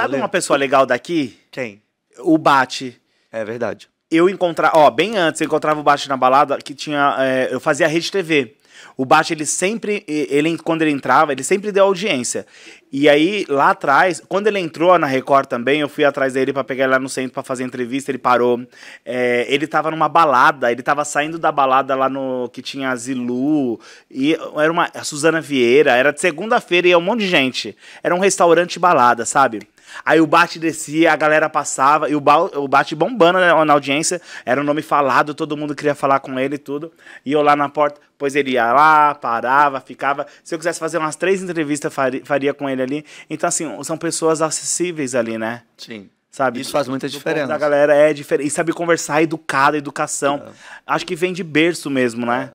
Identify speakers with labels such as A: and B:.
A: Sabe uma pessoa
B: legal daqui? Quem? O Bate. É verdade. Eu encontrava, ó, bem antes, eu encontrava o Bate na balada que tinha. É, eu fazia rede TV. O bate ele sempre, ele, quando ele entrava, ele sempre deu audiência. E aí, lá atrás, quando ele entrou na Record também, eu fui atrás dele para pegar ele lá no centro para fazer entrevista, ele parou. É, ele tava numa balada, ele tava saindo da balada lá no que tinha a Zilu, e era uma a Suzana Vieira, era de segunda-feira e ia é um monte de gente. Era um restaurante balada, sabe? Aí o Bate descia, a galera passava, e o, ba o Bate bombando na, na audiência, era um nome falado, todo mundo queria falar com ele e tudo. E eu lá na porta, pois ele ia lá, parava, ficava. Se eu quisesse fazer umas três entrevistas, faria, faria com ele ali. Então, assim, são pessoas acessíveis ali, né? Sim. Sabe? Isso faz muita diferença. A galera é diferente. E sabe conversar, educada, educação. É. Acho que vem de berço mesmo, né?